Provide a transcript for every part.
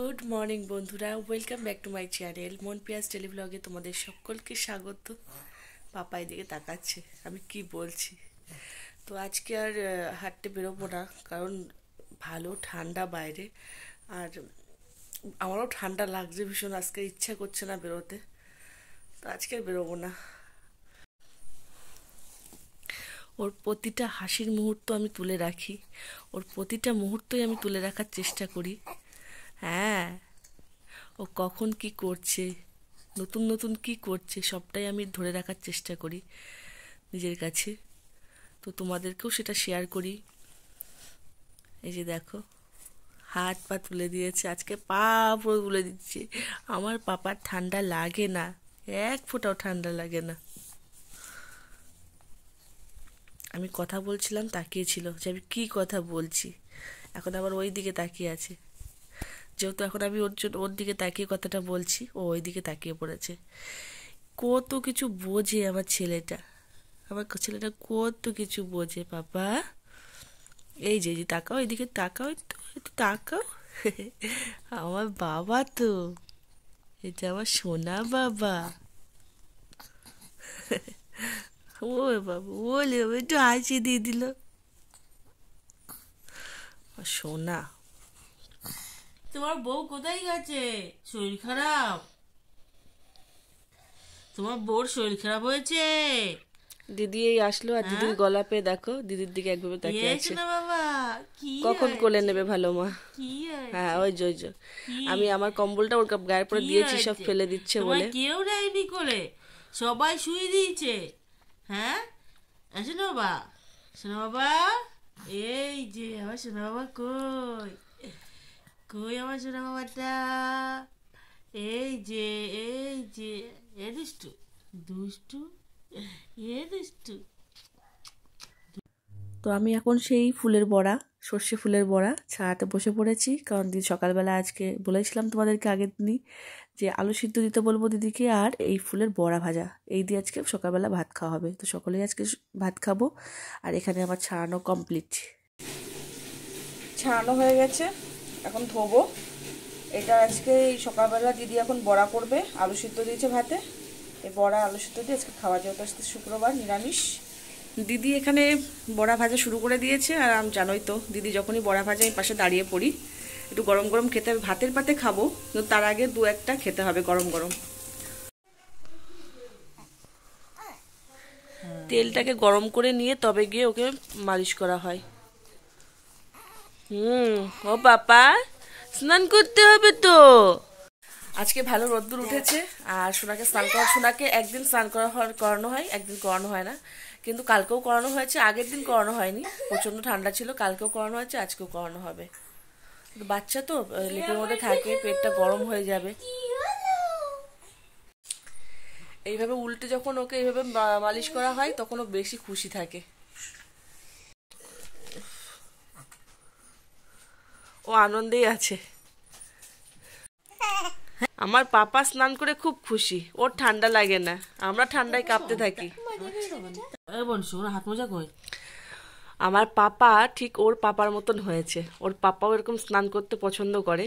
Good morning বন্ধুরা welcome back to my channel মন পিয়াজ টেলিভ্লগে তোমাদের সকলকে স্বাগত পাপাই দিকে তাকাচ্ছে আমি কি বলছি তো আজকে আর হাঁটতে বেরোবো না কারণ ভালো ঠান্ডা বাইরে আর আমারও ঠান্ডা লাগছে ভীষণ আজকে ইচ্ছা করছে না বেরোতে তো আজকে আর বেরোবো না ওর প্রতিটা হাসির মুহূর্ত আমি তুলে রাখি ওর প্রতিটা মুহূর্তই আমি তুলে রাখার চেষ্টা করি হ্যাঁ ও কখন কি করছে নতুন নতুন কি করছে সবটাই আমি ধরে রাখার চেষ্টা করি নিজের কাছে তো তোমাদেরকেও সেটা শেয়ার করি এই যে দেখো হাত পা তুলে দিয়েছে আজকে পা পুরো তুলে দিচ্ছে আমার পাপার ঠান্ডা লাগে না এক ফোঁটাও ঠান্ডা লাগে না আমি কথা বলছিলাম তাকিয়েছিল যে আমি কী কথা বলছি এখন আবার ওই দিকে তাকিয়ে আছে যেহেতু এখন আমি ওর জন্য ওর দিকে তাকিয়ে কথাটা বলছি ও ওই দিকে তাকিয়ে পড়েছে কত কিছু বোঝে আমার ছেলেটা আমার ছেলেটা কত কিছু বোঝে বাবা এই যে যে তাকাও এদিকে তাকাও একটু একটু তাকাও আমার বাবা তো এটা আমার সোনা বাবা ও বাবা ও একটু হাসি দিয়ে দিল সোনা তোমার বউ কোথায় গেছে শরীর খারাপ তোমার বউর শরীর খারাপ হয়েছে দিদি এই আসলো আর দিদির হ্যাঁ? গলা পেয়ে দেখো দিদির দিকে একভাবে তাকিয়ে আছে কখন কোলে নেবে ভালো মা হ্যাঁ ওই জয় জয় আমি আমার কম্বলটা ওর গায়ের পরে দিয়েছি সব ফেলে দিচ্ছে বলে কেউ নেয়নি করে সবাই শুই দিয়েছে হ্যাঁ শোনো বাবা শোনো বাবা এই যে আমার শোনো বাবা কই কই আমার সোনা বাবাটা এই যে এই যে এ দুষ্টু দুষ্টু এ দুষ্টু তো আমি এখন সেই ফুলের বড়া সর্ষে ফুলের বড়া ছাড়াতে বসে পড়েছি কারণ দিদি সকালবেলা আজকে বলেছিলাম তোমাদেরকে আগের দিনই যে আলু সিদ্ধ দিতে বলবো দিদিকে আর এই ফুলের বড়া ভাজা এই দিয়ে আজকে সকালবেলা ভাত খাওয়া হবে তো সকলেই আজকে ভাত খাবো আর এখানে আমার ছাড়ানো কমপ্লিট ছাড়ানো হয়ে গেছে এখন ধোবো এটা আজকে এই সকালবেলা দিদি এখন বড়া করবে আলু সিদ্ধ দিয়েছে ভাতে এই বড়া আলু সিদ্ধ দিয়ে আজকে খাওয়া যায় আজকে শুক্রবার নিরামিষ দিদি এখানে বড়া ভাজা শুরু করে দিয়েছে আর আমি জানোই তো দিদি যখনই বড়া ভাজা আমি পাশে দাঁড়িয়ে পড়ি একটু গরম গরম খেতে ভাতের পাতে খাবো কিন্তু তার আগে দু একটা খেতে হবে গরম গরম তেলটাকে গরম করে নিয়ে তবে গিয়ে ওকে মালিশ করা হয় হুম ও বাপা স্নান করতে হবে তো আজকে ভালো রোদ্দুর উঠেছে আর সোনাকে স্নান করা সোনাকে একদিন স্নান করা করানো হয় একদিন করানো হয় না কিন্তু কালকেও করানো হয়েছে আগের দিন করানো হয়নি প্রচণ্ড ঠান্ডা ছিল কালকেও করানো হয়েছে আজকেও করানো হবে বাচ্চা তো লিপের মধ্যে থাকে পেটটা গরম হয়ে যাবে এইভাবে উল্টে যখন ওকে এইভাবে মালিশ করা হয় তখন ও বেশি খুশি থাকে ও আনন্দেই আছে আমার পাপা স্নান করে খুব খুশি ওর ঠান্ডা লাগে না আমরা ঠান্ডায় কাঁপতে থাকি আমার পাপা ঠিক ওর পাপার মতন হয়েছে ওর পাপাও এরকম স্নান করতে পছন্দ করে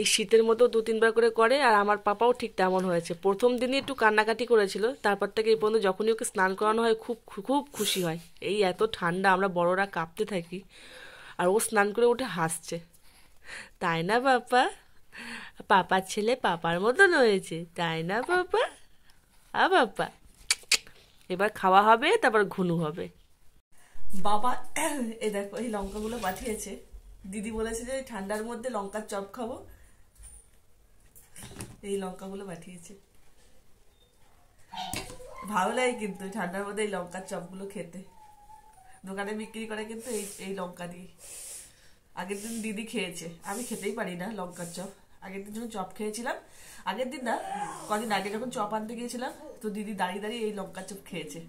এই শীতের মতো দু তিনবার করে করে আর আমার পাপাও ঠিক তেমন হয়েছে প্রথম দিনই একটু কান্নাকাটি করেছিল তারপর থেকে এই পর্যন্ত যখনই ওকে স্নান করানো হয় খুব খুব খুশি হয় এই এত ঠান্ডা আমরা বড়রা কাঁপতে থাকি আর ও স্নান করে উঠে হাসছে তাই না বাপা পাপার ছেলে পাপার মতন হয়েছে তাই না পাপা আ বাপা এবার খাওয়া হবে তারপর ঘুনু হবে বাবা এ দেখো এই লঙ্কাগুলো পাঠিয়েছে দিদি বলেছে যে ঠান্ডার মধ্যে লঙ্কার চপ খাবো এই লঙ্কাগুলো পাঠিয়েছে ভালো লাগে কিন্তু ঠান্ডার মধ্যে এই লঙ্কার চপগুলো খেতে দোকানে বিক্রি করে কিন্তু এই এই লঙ্কা দিয়ে আগের দিন দিদি খেয়েছে আমি খেতেই পারি না লঙ্কার চপ আগের দিন যখন চপ খেয়েছিলাম আগের দিন না কদিন আগে যখন চপ আনতে গিয়েছিলাম তো দিদি দাঁড়িয়ে দাঁড়িয়ে এই লঙ্কার চপ খেয়েছে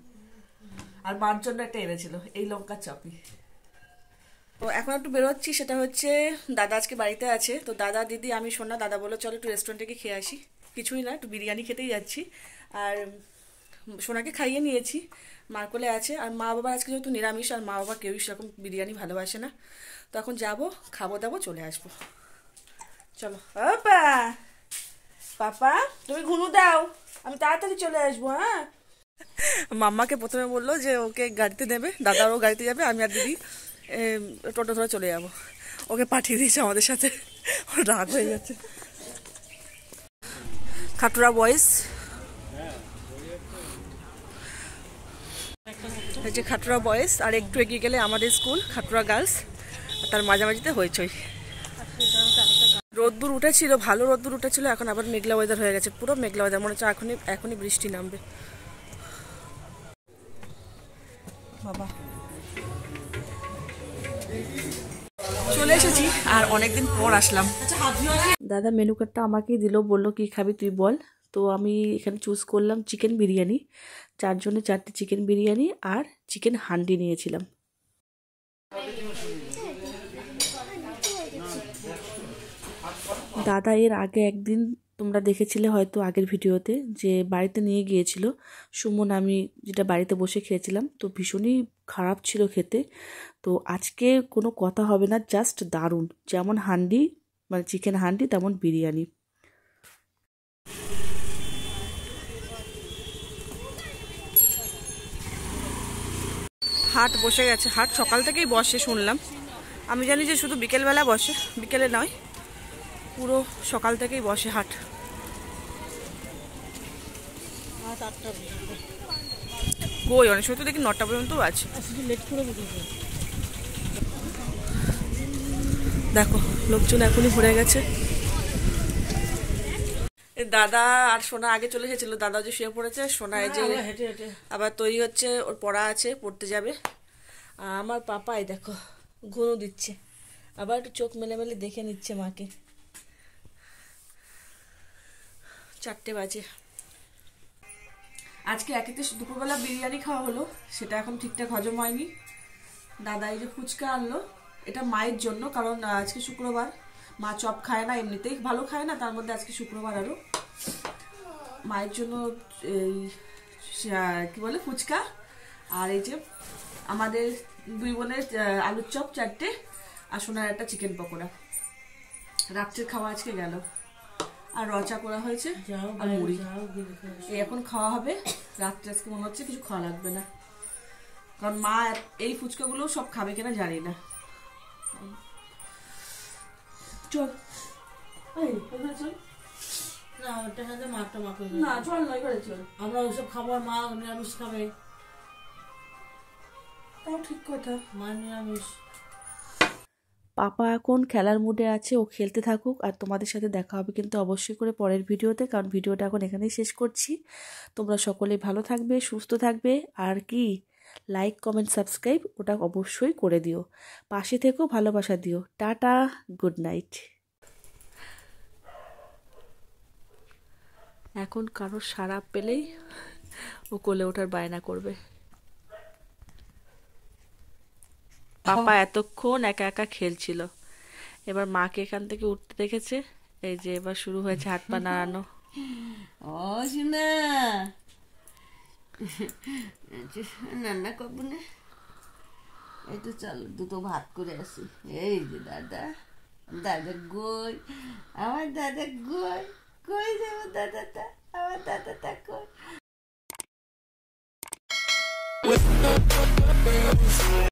আর মার জন্য একটা এনেছিল এই লঙ্কার চপই তো এখন একটু বেরোচ্ছি সেটা হচ্ছে দাদা আজকে বাড়িতে আছে তো দাদা দিদি আমি শোনা দাদা বলো চলো একটু রেস্টুরেন্টে গিয়ে খেয়ে আসি কিছুই না একটু বিরিয়ানি খেতেই যাচ্ছি আর সোনাকে খাইয়ে নিয়েছি মার কোলে আছে আর মা বাবা আজকে যেহেতু নিরামিষ আর মা বাবা কেউই সেরকম বিরিয়ানি ভালোবাসে না তো এখন যাবো খাবো দাবো চলে আসবো চলো বাবা পাপা তুমি ঘুনু দাও আমি তাড়াতাড়ি চলে আসবো হ্যাঁ মাম্মাকে প্রথমে বললো যে ওকে গাড়িতে নেবে দাদারও গাড়িতে যাবে আমি আর দিদি টোটো ধরে চলে যাবো ওকে পাঠিয়ে দিয়েছে আমাদের সাথে রাগ হয়ে গেছে খাটুরা বয়েস যে খাটুরা বয়েজ আর একটু এগিয়ে গেলে আমাদের স্কুল খাটুরা গার্লস তার মাঝামাঝিতে হইচই রোদ্দুর উঠেছিল ভালো রোদ্দুর উঠেছিল এখন আবার মেঘলা ওয়েদার হয়ে গেছে পুরো মেঘলা ওয়েদার মনে হচ্ছে এখনই এখনই বৃষ্টি নামবে বাবা চলে এসেছি আর অনেকদিন পর আসলাম দাদা মেনু কার্ডটা আমাকেই দিল বললো কি খাবি তুই বল তো আমি এখানে চুজ করলাম চিকেন বিরিয়ানি চারজনে চারটে চিকেন বিরিয়ানি আর চিকেন হান্ডি নিয়েছিলাম দাদা এর আগে একদিন তোমরা দেখেছিলে হয়তো আগের ভিডিওতে যে বাড়িতে নিয়ে গিয়েছিল সুমন আমি যেটা বাড়িতে বসে খেয়েছিলাম তো ভীষণই খারাপ ছিল খেতে তো আজকে কোনো কথা হবে না জাস্ট দারুণ যেমন হান্ডি মানে চিকেন হান্ডি তেমন বিরিয়ানি হাট বসে গেছে হাট সকাল থেকেই বসে শুনলাম আমি জানি যে শুধু বিকেলবেলা বসে বিকেলে নয় পুরো সকাল থেকেই বসে হাট বই অনেক সময় তো দেখি নটা পর্যন্ত আছে দেখো লোকজন এখনই ভরে গেছে দাদা আর সোনা আগে চলে এসেছিল দাদা যে শুয়ে পড়েছে সোনা এই যে হ্যাঁ, আবার তৈরি হচ্ছে ওর পড়া আছে পড়তে যাবে আর আমার পাপাই দেখো ঘুনো দিচ্ছে আবার একটু চোখ মেলে মেলে দেখে নিচ্ছে মাকে চারটে বাজে আজকে একেতে দুপুরবেলা বিরিয়ানি খাওয়া হলো সেটা এখন ঠিকঠাক হজম হয়নি দাদা এই যে ফুচকা আনলো এটা মায়ের জন্য কারণ আজকে শুক্রবার মা চপ খায় না এমনিতেই ভালো খায় না তার মধ্যে আজকে শুক্রবার আরও মায়ের জন্য এই কি বলে ফুচকা আর এই যে আমাদের দুই বোনের আলুর চপ চারটে আর সোনার একটা চিকেন পকোড়া রাত্রের খাওয়া আজকে গেল আর রচা করা হয়েছে আর মুড়ি এখন খাওয়া হবে রাত্রে আজকে মনে হচ্ছে কিছু খাওয়া লাগবে না কারণ মা এই ফুচকাগুলো সব খাবে কিনা জানি না চল চল পাপা এখন খেলার মুডে আছে ও খেলতে থাকুক আর তোমাদের সাথে দেখা হবে কিন্তু অবশ্যই করে পরের ভিডিওতে কারণ ভিডিওটা এখন এখানেই শেষ করছি তোমরা সকলে ভালো থাকবে সুস্থ থাকবে আর কি লাইক কমেন্ট সাবস্ক্রাইব ওটা অবশ্যই করে দিও পাশে থেকেও ভালোবাসা দিও টাটা গুড নাইট এখন কারো সারা পেলেই ও কোলে ওঠার বায়না করবে পাপা এতক্ষণ একা একা খেলছিল এবার মাকে এখান থেকে উঠতে দেখেছে এই যে এবার শুরু হয়েছে হাত পা নাড়ানো ও করবো না এই তো চল দুটো ভাত করে আসি এই যে দাদা দাদা গই আমার দাদা গই такой, да вот это, а вот это такой.